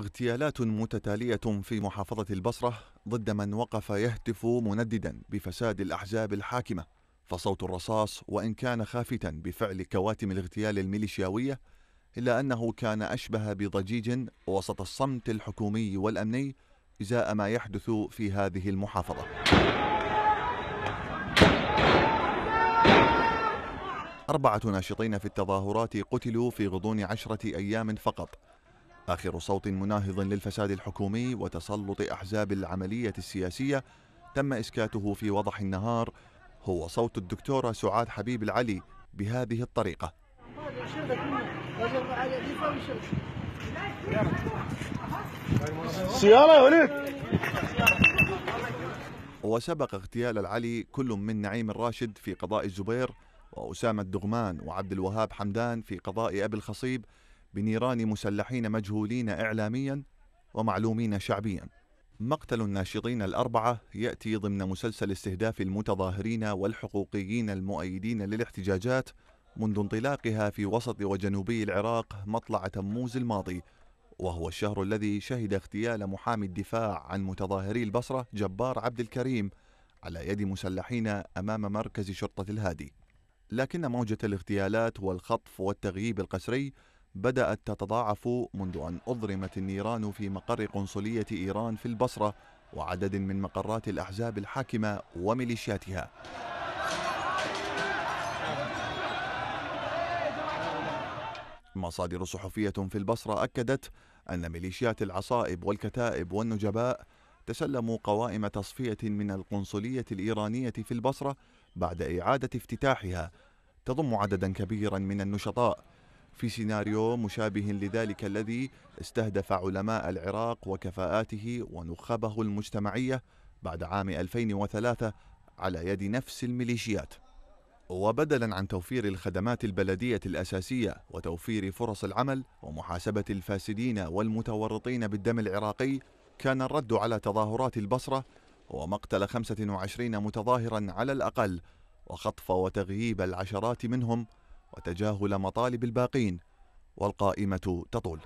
اغتيالات متتالية في محافظة البصرة ضد من وقف يهتف منددا بفساد الأحزاب الحاكمة فصوت الرصاص وإن كان خافتا بفعل كواتم الاغتيال الميليشياوية إلا أنه كان أشبه بضجيج وسط الصمت الحكومي والأمني إزاء ما يحدث في هذه المحافظة أربعة ناشطين في التظاهرات قتلوا في غضون عشرة أيام فقط آخر صوت مناهض للفساد الحكومي وتسلط أحزاب العملية السياسية تم إسكاته في وضح النهار هو صوت الدكتورة سعاد حبيب العلي بهذه الطريقة سيارة وليد وسبق اغتيال العلي كل من نعيم الراشد في قضاء الزبير وأسامة الدغمان وعبد الوهاب حمدان في قضاء أبي الخصيب بنيران مسلحين مجهولين إعلاميا ومعلومين شعبيا مقتل الناشطين الأربعة يأتي ضمن مسلسل استهداف المتظاهرين والحقوقيين المؤيدين للاحتجاجات منذ انطلاقها في وسط وجنوبي العراق مطلع تموز الماضي وهو الشهر الذي شهد اغتيال محامي الدفاع عن متظاهري البصرة جبار عبد الكريم على يد مسلحين أمام مركز شرطة الهادي لكن موجة الاغتيالات والخطف والتغييب القسري بدأت تتضاعف منذ أن أضرمت النيران في مقر قنصلية إيران في البصرة وعدد من مقرات الأحزاب الحاكمة وميليشياتها مصادر صحفية في البصرة أكدت أن ميليشيات العصائب والكتائب والنجباء تسلموا قوائم تصفية من القنصلية الإيرانية في البصرة بعد إعادة افتتاحها تضم عددا كبيرا من النشطاء في سيناريو مشابه لذلك الذي استهدف علماء العراق وكفاءاته ونخبه المجتمعية بعد عام 2003 على يد نفس الميليشيات وبدلا عن توفير الخدمات البلدية الأساسية وتوفير فرص العمل ومحاسبة الفاسدين والمتورطين بالدم العراقي كان الرد على تظاهرات البصرة ومقتل 25 متظاهرا على الأقل وخطف وتغييب العشرات منهم وتجاهل مطالب الباقين والقائمة تطول